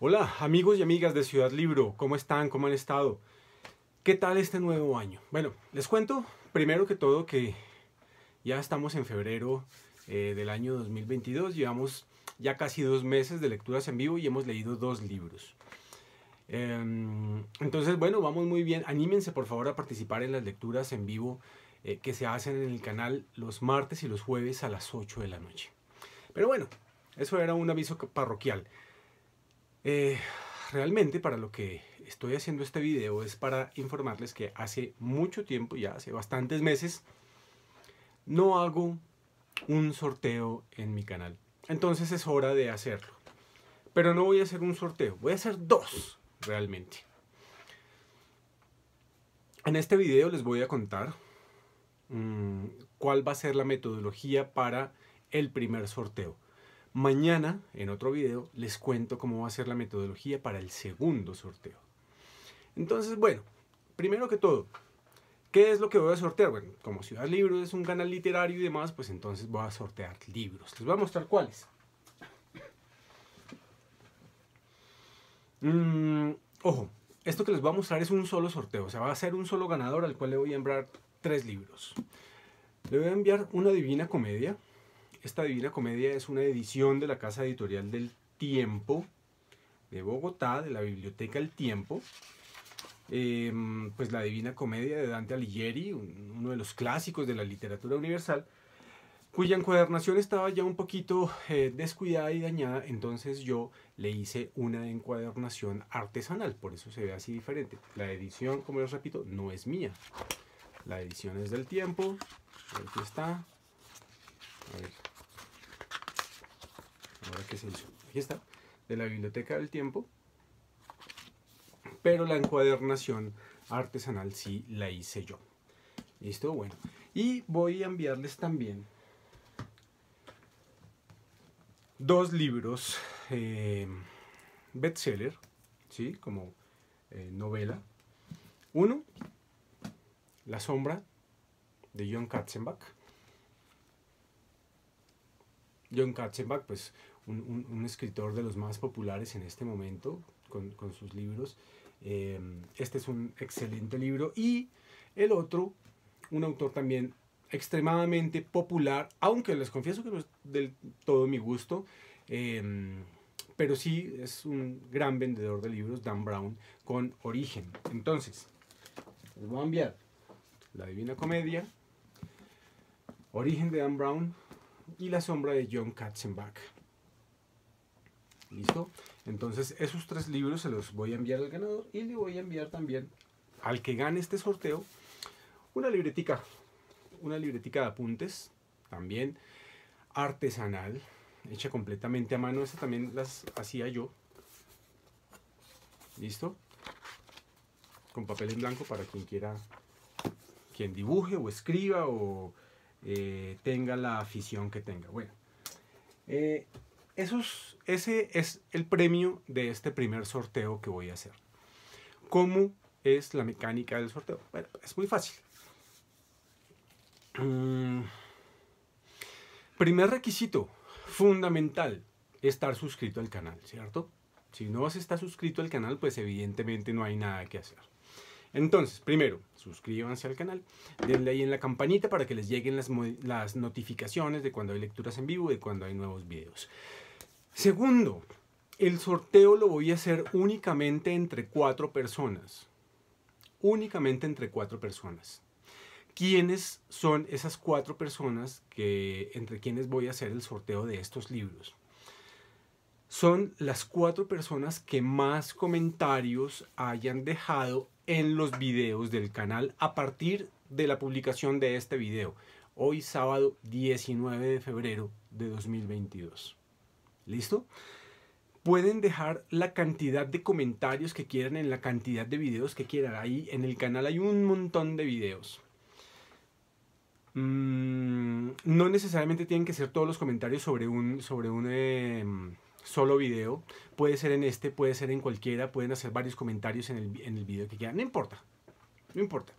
Hola amigos y amigas de Ciudad Libro, ¿cómo están? ¿Cómo han estado? ¿Qué tal este nuevo año? Bueno, les cuento primero que todo que ya estamos en febrero eh, del año 2022, llevamos ya casi dos meses de lecturas en vivo y hemos leído dos libros. Em, entonces, bueno, vamos muy bien. Anímense por favor a participar en las lecturas en vivo eh, que se hacen en el canal los martes y los jueves a las 8 de la noche. Pero bueno, eso era un aviso parroquial. Eh, realmente para lo que estoy haciendo este video es para informarles que hace mucho tiempo, ya hace bastantes meses, no hago un sorteo en mi canal. Entonces es hora de hacerlo. Pero no voy a hacer un sorteo, voy a hacer dos realmente. En este video les voy a contar mm, cuál va a ser la metodología para el primer sorteo. Mañana, en otro video, les cuento cómo va a ser la metodología para el segundo sorteo. Entonces, bueno, primero que todo, ¿qué es lo que voy a sortear? Bueno, como Ciudad Libros es un canal literario y demás, pues entonces voy a sortear libros. Les voy a mostrar cuáles. Mm, ojo, esto que les voy a mostrar es un solo sorteo, o sea, va a ser un solo ganador al cual le voy a enviar tres libros. Le voy a enviar una divina comedia, esta Divina Comedia es una edición de la Casa Editorial del Tiempo de Bogotá, de la Biblioteca El Tiempo. Em, pues la Divina Comedia de Dante Alighieri, uno de los clásicos de la literatura universal, cuya encuadernación estaba ya un poquito eh, descuidada y dañada, entonces yo le hice una encuadernación artesanal, por eso se ve así diferente. La edición, como les repito, no es mía. La edición es del tiempo, aquí está. A ver que se Aquí está, de la Biblioteca del Tiempo. Pero la encuadernación artesanal sí la hice yo. ¿Listo? Bueno. Y voy a enviarles también dos libros eh, bestseller, ¿sí? Como eh, novela. Uno, La sombra, de John Katzenbach. John Katzenbach, pues un, escritor de los más populares en este momento con, sus libros. Eh, este es un excelente libro. Y el otro, un autor también extremadamente popular, aunque les confieso que no es del todo mi gusto, eh, pero sí es un gran vendedor de libros, Dan Brown, con Origen. Entonces, les voy a enviar La Divina Comedia, Origen de Dan Brown y La Sombra de John Katzenbach. ¿Listo? Entonces esos tres libros se los voy a enviar al ganador y le voy a enviar también al que gane este sorteo una libretica, una libretica de apuntes, también artesanal, hecha completamente a mano. esta también las hacía yo. ¿Listo? Con papel en blanco para quien quiera, quien dibuje o escriba o eh, tenga la afición que tenga. Bueno, eh, ese es el premio de este primer sorteo que voy a hacer. ¿Cómo es la mecánica del sorteo? Bueno, es muy fácil. Mm. primer requisito fundamental, estar suscrito al canal, ¿cierto? Si no se está suscrito al canal, pues evidentemente no hay nada que hacer. Entonces, primero, suscríbanse al canal, denle ahí en la campanita para que les lleguen las, las notificaciones de cuando hay lecturas en vivo y de cuando hay nuevos videos. Segundo, el sorteo lo voy a hacer únicamente entre cuatro personas. Únicamente entre cuatro personas. ¿Quiénes son esas cuatro personas que, entre quienes voy a hacer el sorteo de estos libros? Son las cuatro personas que más comentarios hayan dejado en los videos del canal a partir de la publicación de este video. Hoy sábado 19 de febrero de 2022. ¿Listo? Pueden dejar la cantidad de comentarios que quieran en la cantidad de videos que quieran. Ahí en el canal hay un montón de videos. Mm, no necesariamente tienen que ser todos los comentarios sobre un, sobre un em, solo video. Puede ser en este, puede ser en cualquiera. Pueden hacer varios comentarios en el, en el video que quieran. No importa. No importa.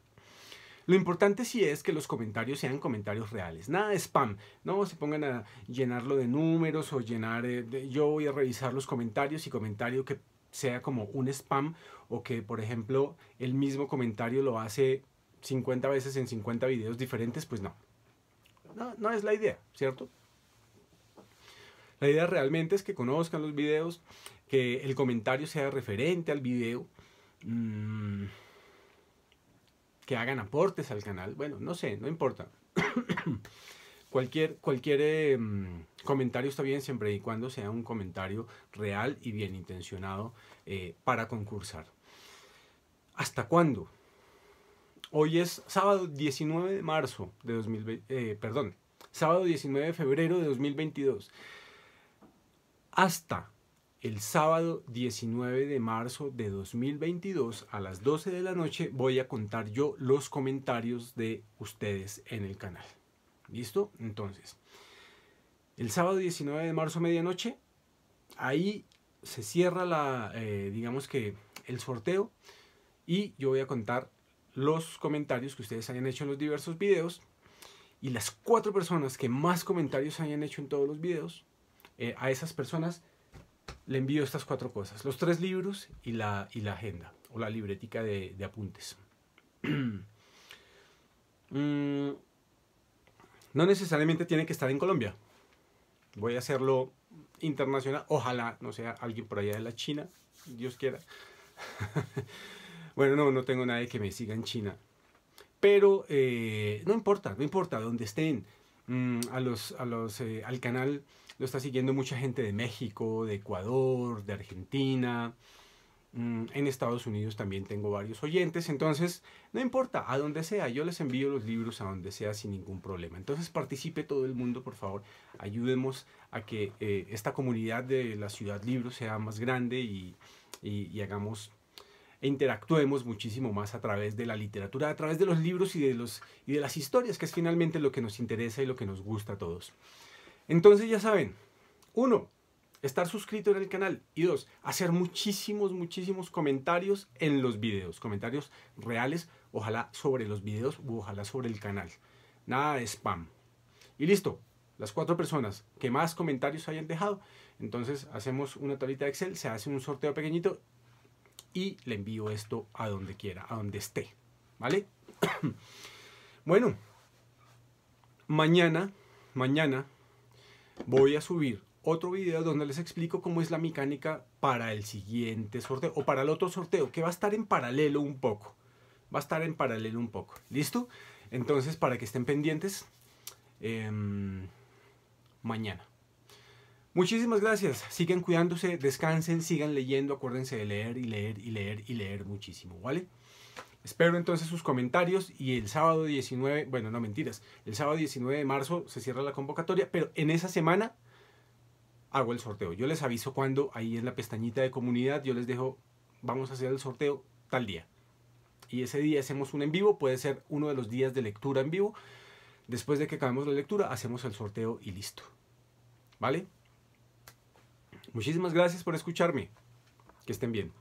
Lo importante sí es que los comentarios sean comentarios reales, nada de spam, no se pongan a llenarlo de números o llenar, eh, de, yo voy a revisar los comentarios y comentario que sea como un spam o que por ejemplo el mismo comentario lo hace 50 veces en 50 videos diferentes, pues no. No, es la idea, ¿cierto? La idea realmente es que conozcan los videos, que el comentario sea referente al video. Mm que hagan aportes al canal. Bueno, no sé, no importa. cualquier cualquier em, comentario está bien siempre y cuando sea un comentario real y bien intencionado eh, para concursar. ¿Hasta cuándo? Hoy es sábado 19 de marzo de 2020, eh, perdón, sábado 19 de febrero de 2022. Hasta el sábado 19 de marzo de 2022 a las 12 de la noche voy a contar yo los comentarios de ustedes en el canal. ¿Listo? Entonces, el sábado 19 de marzo medianoche, ahí se cierra la, eh, digamos que el sorteo y yo voy a contar los comentarios que ustedes hayan hecho en los diversos videos y las cuatro personas que más comentarios hayan hecho en todos los videos, eh, a esas personas le envío estas cuatro cosas, los tres libros y la, la agenda o la libretica de, apuntes. Mm, no necesariamente tiene que estar en Colombia. Voy a hacerlo internacional. Ojalá no sea alguien por allá de la China, Dios quiera. bueno, no, no tengo nadie que me siga en China. Pero eh, no importa, no importa, dónde estén. Mm, a los, a los, eh, al canal lo está siguiendo mucha gente de México, de Ecuador, de Argentina. Mm, en Estados Unidos también tengo varios oyentes, entonces no importa, a donde sea, yo les envío los libros a donde sea sin ningún problema. Entonces participe todo el mundo, por favor, ayudemos a que eh, esta comunidad de la ciudad libro sea más grande y hagamos interactuemos muchísimo más a través de la literatura, a través de los libros y de, los, y de las historias, que es finalmente lo que nos interesa y lo que nos gusta a todos. Entonces ya saben, uno, estar suscrito en el canal y dos, hacer muchísimos, muchísimos comentarios en los videos, comentarios reales, ojalá sobre los videos u ojalá sobre el canal. Nada de spam. Y listo, las cuatro personas que más comentarios hayan dejado, entonces hacemos una tablita de Excel, se hace un sorteo pequeñito y le envío esto a donde quiera, a donde esté. ¿Vale? bueno, mañana, mañana voy a subir otro video donde les explico cómo es la mecánica para el siguiente sorteo o para el otro sorteo que va a estar en paralelo un poco. Va a estar en paralelo un poco. ¿Listo? Entonces, para que estén pendientes, em, mañana. Muchísimas gracias. Sigan cuidándose, descansen, sigan leyendo. Acuérdense de leer y leer y leer y leer muchísimo, ¿vale? Espero entonces sus comentarios y el sábado 19, bueno, no mentiras, el sábado 19 de marzo se cierra la convocatoria, pero en esa semana hago el sorteo. Yo les aviso cuando, ahí en la pestañita de comunidad, yo les dejo, vamos a hacer el sorteo tal día. Y ese día hacemos un en vivo, puede ser uno de los días de lectura en vivo. Después de que acabemos la lectura, hacemos el sorteo y listo. ¿Vale? Muchísimas gracias por escucharme. Que estén bien.